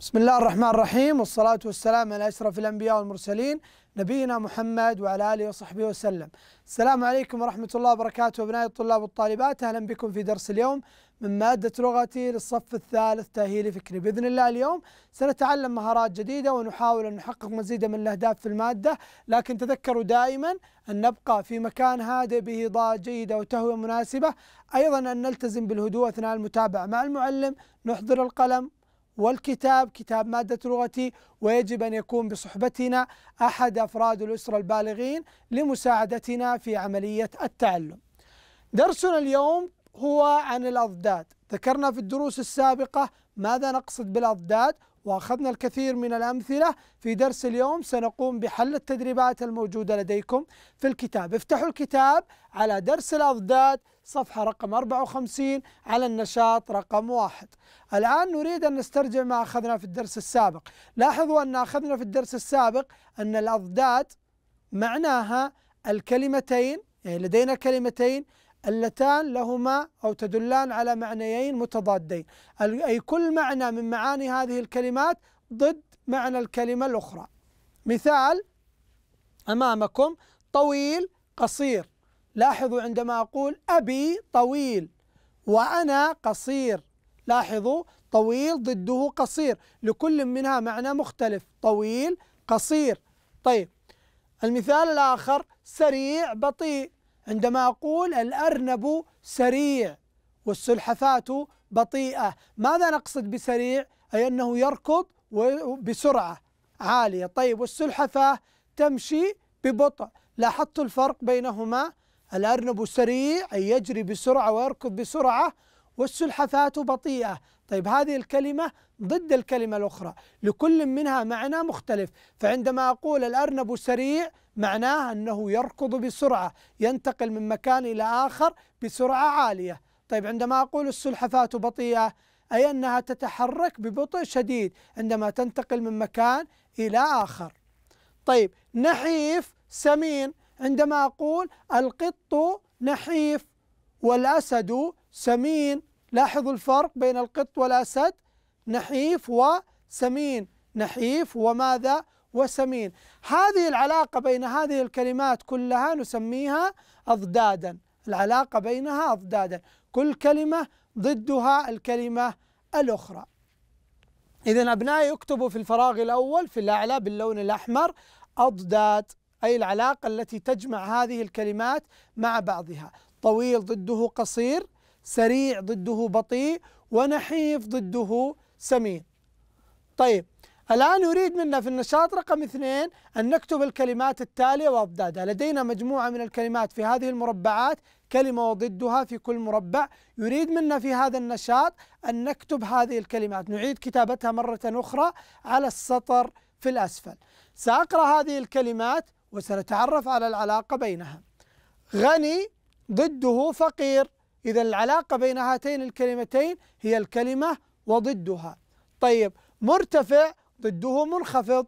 بسم الله الرحمن الرحيم والصلاة والسلام على أشرف الأنبياء والمرسلين نبينا محمد وعلى آله وصحبه وسلم السلام عليكم ورحمة الله وبركاته أبنائي الطلاب والطالبات أهلا بكم في درس اليوم من مادة لغتي للصف الثالث تأهيلي فكري بإذن الله اليوم سنتعلم مهارات جديدة ونحاول أن نحقق مزيدا من الأهداف في المادة لكن تذكروا دائما أن نبقى في مكان هادئ به إضاءة جيدة وتهوية مناسبة أيضا أن نلتزم بالهدوء أثناء المتابعة مع المعلم نحضر القلم والكتاب كتاب مادة لغتي ويجب أن يكون بصحبتنا أحد أفراد الأسرة البالغين لمساعدتنا في عملية التعلم درسنا اليوم هو عن الأضداد ذكرنا في الدروس السابقة ماذا نقصد بالأضداد وأخذنا الكثير من الأمثلة في درس اليوم سنقوم بحل التدريبات الموجودة لديكم في الكتاب افتحوا الكتاب على درس الأضداد صفحة رقم 54 على النشاط رقم واحد الآن نريد أن نسترجع ما أخذنا في الدرس السابق لاحظوا أن أخذنا في الدرس السابق أن الأضداد معناها الكلمتين يعني لدينا كلمتين اللتان لهما أو تدلان على معنيين متضادين أي كل معنى من معاني هذه الكلمات ضد معنى الكلمة الأخرى مثال أمامكم طويل قصير لاحظوا عندما أقول أبي طويل وأنا قصير لاحظوا طويل ضده قصير لكل منها معنى مختلف طويل قصير طيب المثال الآخر سريع بطيء عندما أقول الأرنب سريع والسلحفاة بطيئة ماذا نقصد بسريع؟ أي أنه يركض بسرعة عالية طيب والسلحفاة تمشي ببطء لاحظت الفرق بينهما الأرنب سريع أي يجري بسرعة ويركض بسرعة والسلحفاة بطيئة طيب هذه الكلمة ضد الكلمة الأخرى لكل منها معنى مختلف فعندما أقول الأرنب سريع معناه أنه يركض بسرعة ينتقل من مكان إلى آخر بسرعة عالية طيب عندما أقول السلحفاة بطيئة أي أنها تتحرك ببطء شديد عندما تنتقل من مكان إلى آخر طيب نحيف سمين عندما أقول القط نحيف والأسد سمين لاحظوا الفرق بين القط والأسد نحيف وسمين نحيف وماذا وسمين هذه العلاقة بين هذه الكلمات كلها نسميها أضدادا العلاقة بينها أضدادا كل كلمة ضدها الكلمة الأخرى إذا أبنائي اكتبوا في الفراغ الأول في الأعلى باللون الأحمر أضداد أي العلاقة التي تجمع هذه الكلمات مع بعضها طويل ضده قصير سريع ضده بطيء ونحيف ضده سمين طيب الآن أريد منا في النشاط رقم اثنين أن نكتب الكلمات التالية وأضدادها لدينا مجموعة من الكلمات في هذه المربعات كلمة وضدها في كل مربع يريد منا في هذا النشاط أن نكتب هذه الكلمات نعيد كتابتها مرة أخرى على السطر في الأسفل سأقرأ هذه الكلمات وسنتعرف على العلاقة بينها غني ضده فقير إذا العلاقة بين هاتين الكلمتين هي الكلمة وضدها طيب مرتفع ضده منخفض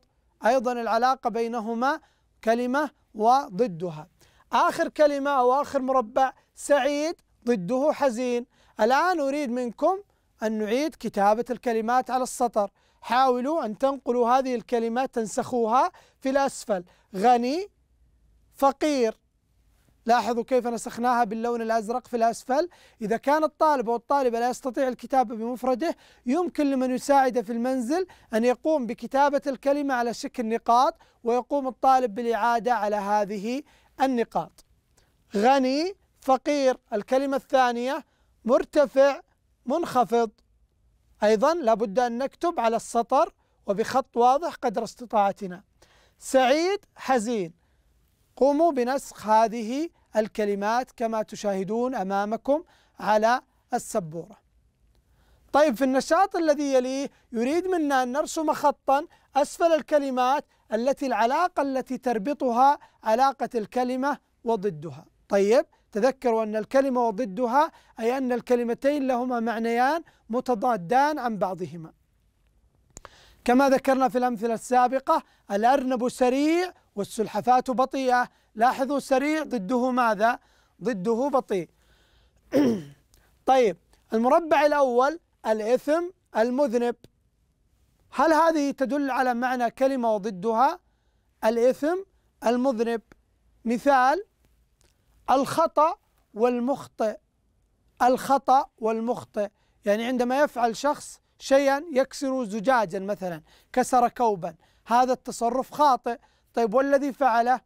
أيضا العلاقة بينهما كلمة وضدها آخر كلمة أو آخر مربع سعيد ضده حزين الآن أريد منكم أن نعيد كتابة الكلمات على السطر حاولوا أن تنقلوا هذه الكلمات تنسخوها في الأسفل غني فقير لاحظوا كيف نسخناها باللون الأزرق في الأسفل إذا كان الطالب أو الطالبة لا يستطيع الكتابة بمفرده يمكن لمن يساعده في المنزل أن يقوم بكتابة الكلمة على شكل نقاط ويقوم الطالب بالإعادة على هذه النقاط غني فقير الكلمة الثانية مرتفع منخفض أيضا لابد أن نكتب على السطر وبخط واضح قدر استطاعتنا سعيد حزين قوموا بنسخ هذه الكلمات كما تشاهدون أمامكم على السبورة طيب في النشاط الذي يليه يريد منا أن نرسم خطا أسفل الكلمات التي العلاقة التي تربطها علاقة الكلمة وضدها طيب تذكروا أن الكلمة وضدها أي أن الكلمتين لهما معنيان متضادان عن بعضهما كما ذكرنا في الأمثلة السابقة الأرنب سريع والسلحفاة بطيئة لاحظوا سريع ضده ماذا؟ ضده بطيء طيب المربع الأول الإثم المذنب هل هذه تدل على معنى كلمة وضدها الإثم المذنب مثال الخطأ والمخطئ الخطأ والمخطئ يعني عندما يفعل شخص شيئا يكسر زجاجا مثلا كسر كوبا هذا التصرف خاطئ طيب والذي فعله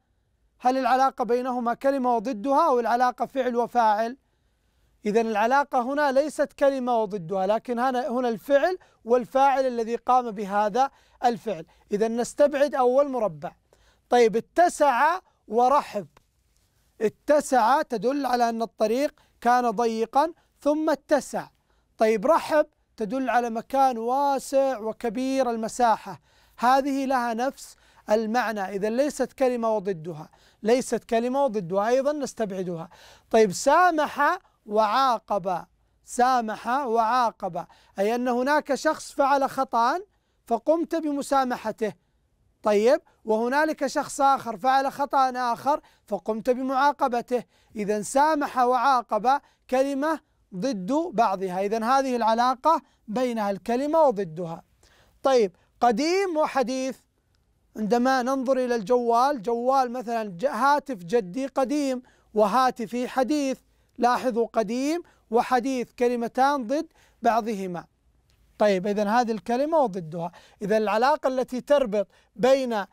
هل العلاقة بينهما كلمة وضدها أو العلاقة فعل وفاعل إذا العلاقة هنا ليست كلمة وضدها لكن هنا هنا الفعل والفاعل الذي قام بهذا الفعل إذا نستبعد أول مربع طيب اتسع ورحب اتسع تدل على أن الطريق كان ضيقا ثم اتسع طيب رحب تدل على مكان واسع وكبير المساحة هذه لها نفس المعنى إذا ليست كلمة وضدها ليست كلمة وضدها أيضا نستبعدها طيب سامح وعاقب سامح وعاقب أي أن هناك شخص فعل خطأ فقمت بمسامحته طيب وهنالك شخص آخر فعل خطأ آخر فقمت بمعاقبته إذا سامح وعاقب كلمة ضد بعضها إذا هذه العلاقة بينها الكلمة وضدها طيب قديم وحديث عندما ننظر إلى الجوال جوال مثلا هاتف جدي قديم وهاتفي حديث لاحظوا قديم وحديث كلمتان ضد بعضهما طيب إذا هذه الكلمة وضدها إذا العلاقة التي تربط بين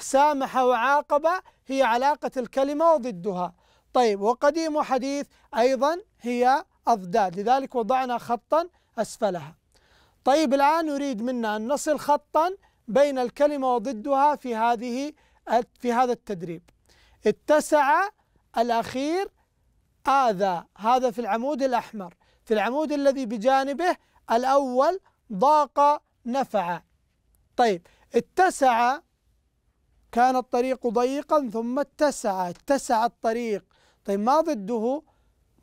سامح وعاقبة هي علاقة الكلمة وضدها طيب وقديم وحديث أيضا هي أضداد لذلك وضعنا خطا أسفلها طيب الآن نريد منا أن نصل خطا بين الكلمة وضدها في هذه في هذا التدريب اتسع الأخير آذى هذا في العمود الأحمر في العمود الذي بجانبه الأول ضاق نفع طيب اتسع كان الطريق ضيقا ثم اتسع اتسع الطريق طيب ما ضده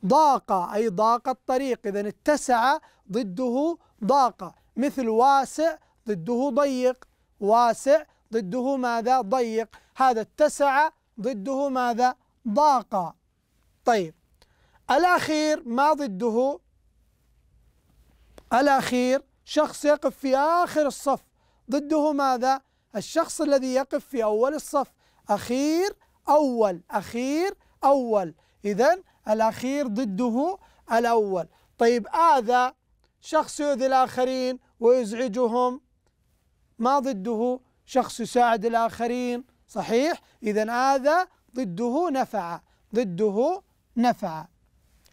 ضاق أي ضاق الطريق إذا اتسع ضده ضاق مثل واسع ضده ضيق واسع ضده ماذا ضيق هذا اتسع ضده ماذا ضاق طيب الأخير ما ضده الأخير شخص يقف في آخر الصف ضده ماذا الشخص الذي يقف في أول الصف أخير أول أخير أول إذا الأخير ضده الأول طيب آذى شخص يؤذي الآخرين ويزعجهم ما ضده شخص يساعد الآخرين صحيح إذا هذا ضده نفع ضده نفع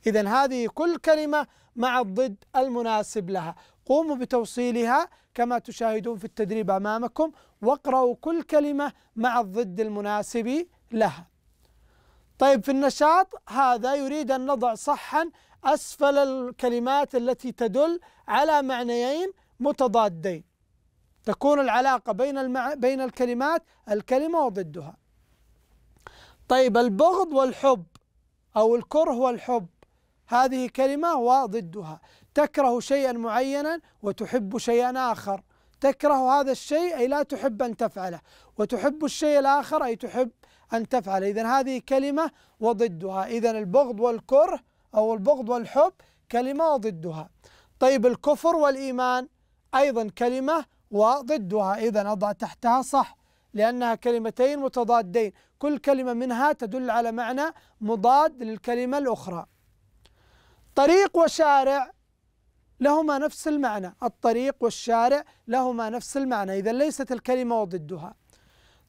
إذا هذه كل كلمة مع الضد المناسب لها قوموا بتوصيلها كما تشاهدون في التدريب أمامكم واقرأوا كل كلمة مع الضد المناسب لها طيب في النشاط هذا يريد أن نضع صحا أسفل الكلمات التي تدل على معنيين متضادين تكون العلاقة بين المع... بين الكلمات الكلمة وضدها طيب البغض والحب أو الكره والحب هذه كلمة وضدها تكره شيئا معينا وتحب شيئا آخر تكره هذا الشيء أي لا تحب أن تفعله وتحب الشيء الآخر أي تحب أن تفعله. إذا هذه كلمة وضدها إذا البغض والكره أو البغض والحب كلمة وضدها طيب الكفر والإيمان أيضا كلمة وضدها إذا أضع تحتها صح لأنها كلمتين متضادين كل كلمة منها تدل على معنى مضاد للكلمة الأخرى طريق وشارع لهما نفس المعنى الطريق والشارع لهما نفس المعنى إذا ليست الكلمة وضدها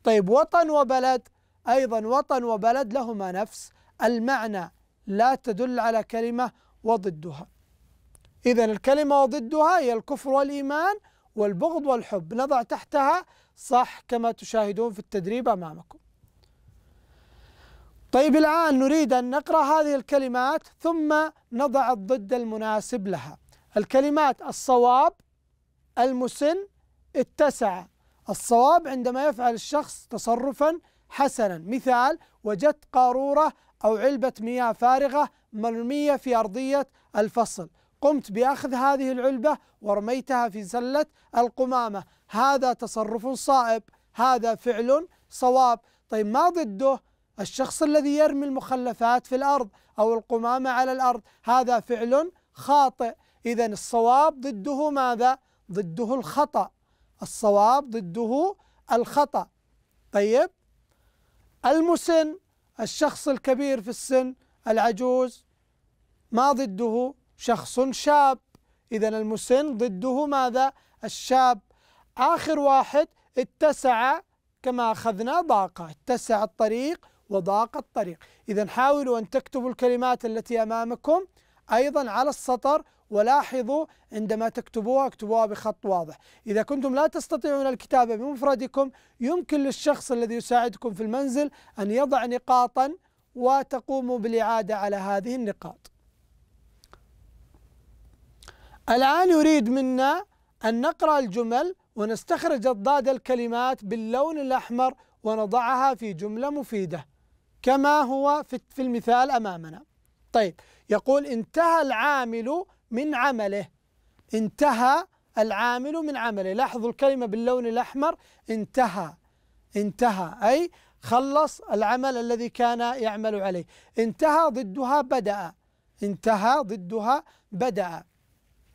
طيب وطن وبلد أيضا وطن وبلد لهما نفس المعنى لا تدل على كلمة وضدها إذا الكلمة وضدها هي الكفر والإيمان والبغض والحب نضع تحتها صح كما تشاهدون في التدريب أمامكم طيب الآن نريد أن نقرأ هذه الكلمات ثم نضع الضد المناسب لها الكلمات الصواب المسن اتسع الصواب عندما يفعل الشخص تصرفا حسنا مثال وجدت قارورة أو علبة مياه فارغة مرمية في أرضية الفصل قمت باخذ هذه العلبه ورميتها في سله القمامه هذا تصرف صائب هذا فعل صواب طيب ما ضده الشخص الذي يرمي المخلفات في الارض او القمامه على الارض هذا فعل خاطئ اذا الصواب ضده ماذا ضده الخطا الصواب ضده الخطا طيب المسن الشخص الكبير في السن العجوز ما ضده شخص شاب إذا المسن ضده ماذا الشاب آخر واحد اتسع كما أخذنا ضاق اتسع الطريق وضاق الطريق إذا حاولوا أن تكتبوا الكلمات التي أمامكم أيضا على السطر ولاحظوا عندما تكتبوها اكتبوها بخط واضح إذا كنتم لا تستطيعون الكتابة بمفردكم يمكن للشخص الذي يساعدكم في المنزل أن يضع نقاطا وتقوموا بالإعادة على هذه النقاط الآن يريد منا أن نقرأ الجمل ونستخرج الضاد الكلمات باللون الأحمر ونضعها في جملة مفيدة كما هو في المثال أمامنا طيب يقول انتهى العامل من عمله انتهى العامل من عمله لاحظوا الكلمة باللون الأحمر انتهى انتهى أي خلص العمل الذي كان يعمل عليه انتهى ضدها بدأ انتهى ضدها بدأ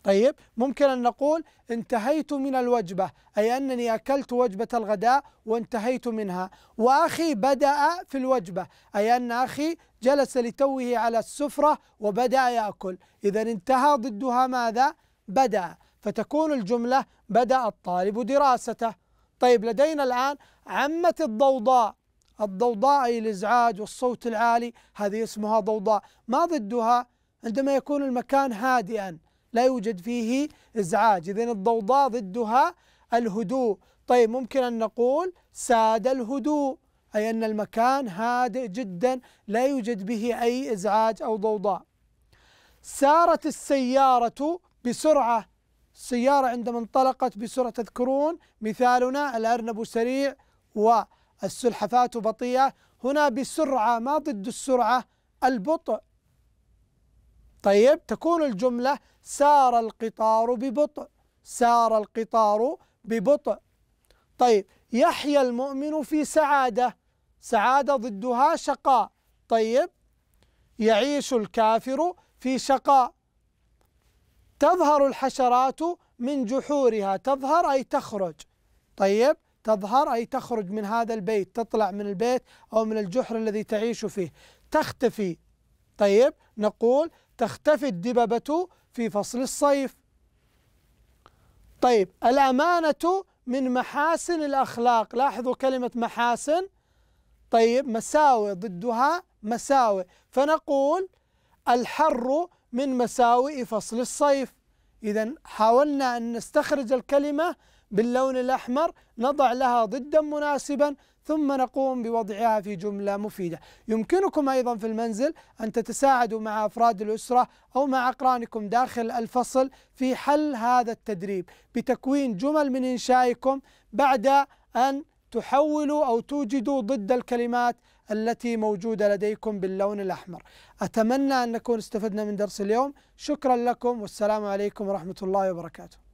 طيب ممكن أن نقول انتهيت من الوجبة أي أنني أكلت وجبة الغداء وانتهيت منها وأخي بدأ في الوجبة أي أن أخي جلس لتوه على السفرة وبدأ يأكل إذا انتهى ضدها ماذا؟ بدأ فتكون الجملة بدأ الطالب دراسته طيب لدينا الآن عمة الضوضاء الضوضاء أي الإزعاج والصوت العالي هذه اسمها ضوضاء ما ضدها عندما يكون المكان هادئا لا يوجد فيه إزعاج إذن الضوضاء ضدها الهدوء طيب ممكن أن نقول ساد الهدوء أي أن المكان هادئ جدا لا يوجد به أي إزعاج أو ضوضاء سارت السيارة بسرعة السيارة عندما انطلقت بسرعة تذكرون مثالنا الأرنب سريع والسلحفاة بطيئة هنا بسرعة ما ضد السرعة البطء طيب تكون الجملة سار القطار ببطء سار القطار ببطء طيب يحيا المؤمن في سعادة سعادة ضدها شقاء طيب يعيش الكافر في شقاء تظهر الحشرات من جحورها تظهر أي تخرج طيب تظهر أي تخرج من هذا البيت تطلع من البيت أو من الجحر الذي تعيش فيه تختفي طيب نقول تختفي الدببة في فصل الصيف طيب الأمانة من محاسن الأخلاق لاحظوا كلمة محاسن طيب مساوئ ضدها مساوئ فنقول الحر من مساوئ فصل الصيف إذا حاولنا أن نستخرج الكلمة باللون الأحمر نضع لها ضدا مناسبا ثم نقوم بوضعها في جملة مفيدة يمكنكم أيضا في المنزل أن تتساعدوا مع أفراد الأسرة أو مع أقرانكم داخل الفصل في حل هذا التدريب بتكوين جمل من إنشائكم بعد أن تحولوا أو توجدوا ضد الكلمات التي موجودة لديكم باللون الأحمر أتمنى أن نكون استفدنا من درس اليوم شكرا لكم والسلام عليكم ورحمة الله وبركاته